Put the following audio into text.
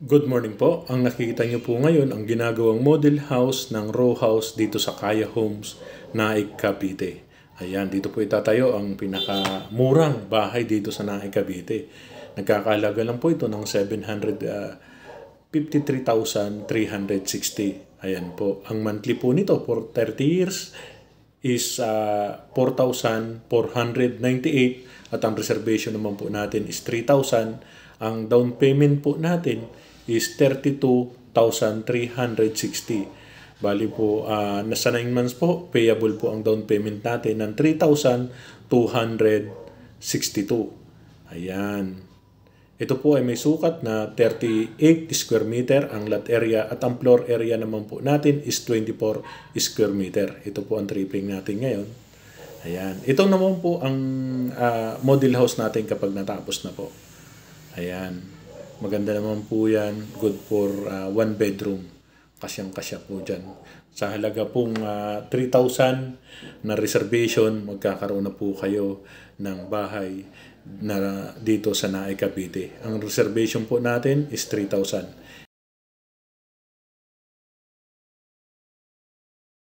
Good morning po. Ang nakikita niyo po ngayon ang ginagawang model house ng row house dito sa Kaya Homes Naig Cavite. Ayan, dito po itatayo ang pinakamurang bahay dito sa Naig Cavite. Nagkakalaga lang po ito ng 753,360. Ah, Ayan po. Ang monthly po nito for 30 years is uh, ah, 4,498 at ang reservation naman po natin is 3,000 ang down payment po natin is 32,360. Bali po, uh, nasa 9 months po, payable po ang down payment natin ng 3,262. Ayan. Ito po ay may sukat na 38 square meter ang lot area at ang floor area naman po natin is 24 square meter. Ito po ang tripling natin ngayon. Ayan. Ito naman po ang uh, model house natin kapag natapos na po. Ayan. Maganda naman po yan. Good for uh, one bedroom. Kasyang-kasya po dyan. Sa halaga pong uh, ah, 3,000 na reservation, magkakaroon na po kayo ng bahay na dito sa Naay Cavite. Ang reservation po natin is 3,000.